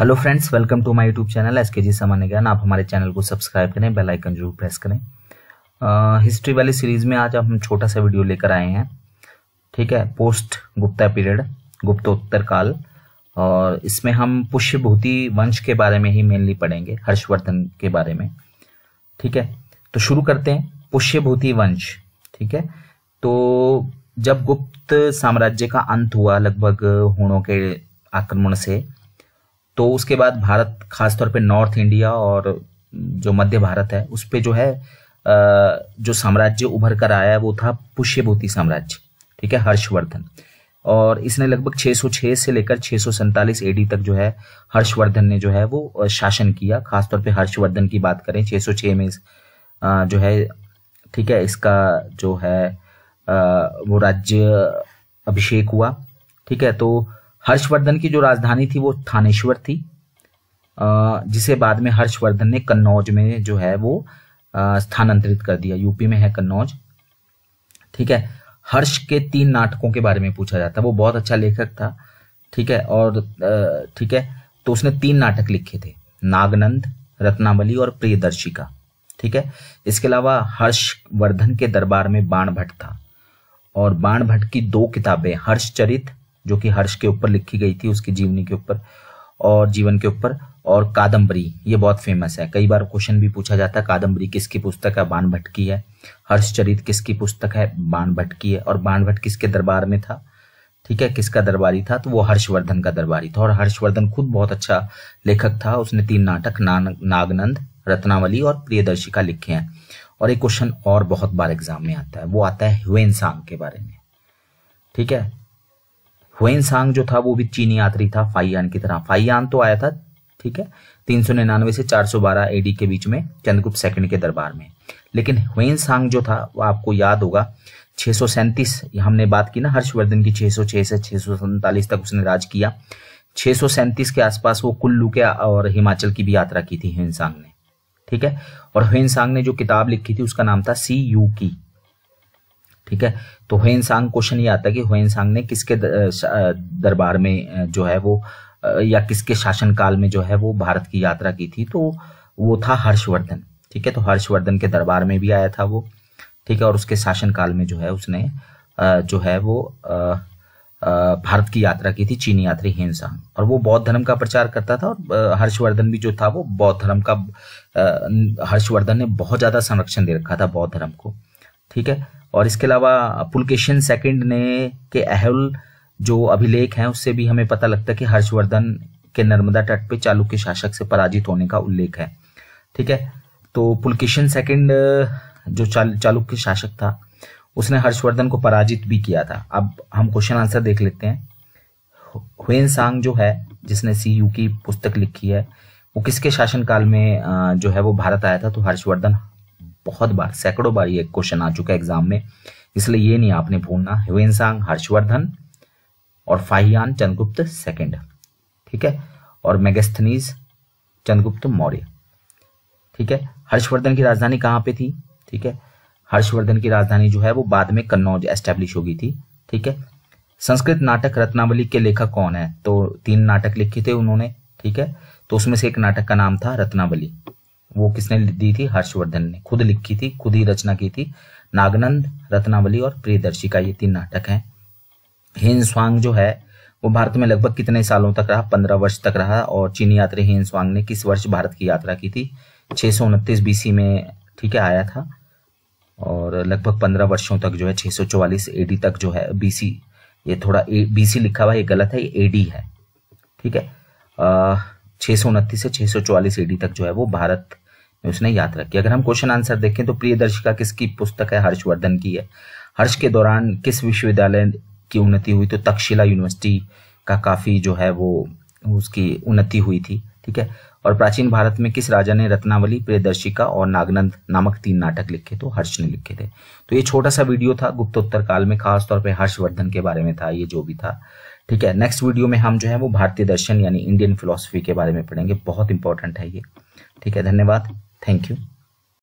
Hello friends welcome to my YouTube channel S K G सामान्य ज्ञान आप हमारे चैनल को सब्सक्राइब करें बेल आइकन जरूर प्रेस करें आ, हिस्ट्री वाली सीरीज में आज हम छोटा सा वीडियो लेकर आए हैं ठीक है पोस्ट गुप्ता पीरियड गुप्तोत्तर काल और इसमें हम पुष्यभूति वंश के बारे में ही मेनली पढ़ेंगे हर्षवर्धन के बारे में ठीक है तो शुरू करते हैं पुष्यभूति वंश ठीक है तो जब गुप्त साम्राज्य का अंत हुआ लगभग हुणों के आक्रमण से तो उसके बाद भारत खासतौर पे नॉर्थ इंडिया और जो मध्य भारत है उस पर जो है जो साम्राज्य उभर कर आया वो था पुष्यभूति साम्राज्य ठीक है हर्षवर्धन और इसने लगभग 606 से लेकर छः एडी तक जो है हर्षवर्धन ने जो है वो शासन किया खासतौर पे हर्षवर्धन की बात करें 606 में जो है ठीक है इसका जो है वो राज्य अभिषेक हुआ ठीक है तो हर्षवर्धन की जो राजधानी थी वो थानेश्वर थी जिसे बाद में हर्षवर्धन ने कन्नौज में जो है वो स्थानांतरित कर दिया यूपी में है कन्नौज ठीक है हर्ष के तीन नाटकों के बारे में पूछा जाता वो बहुत अच्छा लेखक था ठीक है और ठीक है तो उसने तीन नाटक लिखे थे नागनंद रत्नावली और प्रियदर्शिका ठीक है इसके अलावा हर्षवर्धन के दरबार में बाण भट्ट था और बाण भट्ट की दो किताबें हर्षचरित जो कि हर्ष के ऊपर लिखी गई थी उसकी जीवनी के ऊपर और जीवन के ऊपर और कादम्बरी ये बहुत फेमस है कई बार क्वेश्चन भी पूछा जाता है कादम्बरी किसकी पुस्तक है बाण भट्ट की है हर्षचरित किसकी पुस्तक है बाण भट्ट की है और बाण भट्ट किसके दरबार में था ठीक है किसका दरबारी था तो वो हर्षवर्धन का दरबारी था और हर्षवर्धन खुद बहुत अच्छा लेखक था उसने तीन नाटक नागनंद रत्नावली और प्रियदर्शिका लिखे हैं और एक क्वेश्चन और बहुत बार एग्जाम में आता है वो आता है ह्वेन सांग के बारे में ठीक है सांग जो था वो भी चीनी यात्री था फाइयान की तरह फाइयान तो आया था ठीक है तीन सौ निन्यानवे से चार सौ बारह एडी के बीच में चंद्रगुप्त सेकंड के दरबार में लेकिन सांग जो था वो आपको याद होगा छः सौ सैंतीस हमने बात की ना हर्षवर्धन की छः सौ छः से छः सौ सैंतालीस तक उसने राज किया छः सौ सैंतीस के आसपास वो कुल्लू के और हिमाचल की भी यात्रा की थी सांग ने ठीक है और सांग ने जो किताब लिखी थी उसका नाम था सी यू की ठीक है तो हुन सांग क्वेश्चन ये आता है कि हुन सांग ने किसके दरबार में जो है वो या किसके शासनकाल में जो है वो भारत की यात्रा की थी तो वो था हर्षवर्धन ठीक है तो हर्षवर्धन के दरबार में भी आया था वो ठीक है और उसके शासनकाल में जो है उसने जो है वो भारत की यात्रा की थी चीनी यात्री हेनसांग और वो बौद्ध धर्म का प्रचार करता था और हर्षवर्धन भी जो था वो बौद्ध धर्म का हर्षवर्धन ने बहुत ज़्यादा संरक्षण दे रखा था बौद्ध धर्म को ठीक है और इसके अलावा पुलकेशन सेकंड ने के अहल जो अभिलेख हैं उससे भी हमें पता लगता है कि हर्षवर्धन के नर्मदा तट पे चालुक्य शासक से पराजित होने का उल्लेख है ठीक है तो पुलकेशन सेकंड जो चाल चालुक्य शासक था उसने हर्षवर्धन को पराजित भी किया था अब हम क्वेश्चन आंसर देख लेते हैं हुएन सांग जो है जिसने सी यू की पुस्तक लिखी है वो किसके शासनकाल में जो है वो भारत आया था तो हर्षवर्धन बहुत बार सैकड़ों बार ये क्वेश्चन आ चुका है एग्जाम में इसलिए ये नहीं आपने भूलना ह्यून हर्षवर्धन और फाहियान चंद्रगुप्त सेकंड ठीक है और मेगस्थनीज चंद्रगुप्त मौर्य ठीक है हर्षवर्धन की राजधानी कहाँ पे थी ठीक है हर्षवर्धन की राजधानी जो है वो बाद में कन्नौज एस्टेब्लिश हो गई थी ठीक है संस्कृत नाटक रत्नावली के लेखक कौन है तो तीन नाटक लिखे थे उन्होंने ठीक है तो उसमें से एक नाटक का नाम था रत्नावली वो किसने दी थी हर्षवर्धन ने खुद लिखी थी खुद ही रचना की थी नागनंद रत्नावली और प्रियदर्शिका ये तीन नाटक हैं हेन स्वांग जो है वो भारत में लगभग कितने सालों तक रहा पंद्रह वर्ष तक रहा और चीनी यात्री हेन स्वांग ने किस वर्ष भारत की यात्रा की थी छः सौ उनतीस बीसी में ठीक है आया था और लगभग पंद्रह वर्षों तक जो है छः सौ चौवालीस एडी तक जो है बीसी ये थोड़ा बीसी लिखा हुआ ये गलत है ये एडी है ठीक है छः सौ उनतीस से छः सौ चौवालीस एडी तक जो है वो भारत उसने याद रखी अगर हम क्वेश्चन आंसर देखें तो प्रियदर्शिका किसकी पुस्तक है हर्षवर्धन की है हर्ष के दौरान किस विश्वविद्यालय की उन्नति हुई तो तक्षशिला यूनिवर्सिटी का काफी जो है वो उसकी उन्नति हुई थी ठीक है और प्राचीन भारत में किस राजा ने रत्नावली प्रियदर्शिका और नागनंद नामक तीन नाटक लिखे तो हर्ष ने लिखे थे तो ये छोटा सा वीडियो था गुप्तोत्तर काल में खासतौर पर हर्षवर्धन के बारे में था ये जो भी था ठीक है नेक्स्ट वीडियो में हम जो है वो भारतीय दर्शन यानी इंडियन फिलोसफी के बारे में पढ़ेंगे बहुत इंपॉर्टेंट है ये ठीक है धन्यवाद Thank you.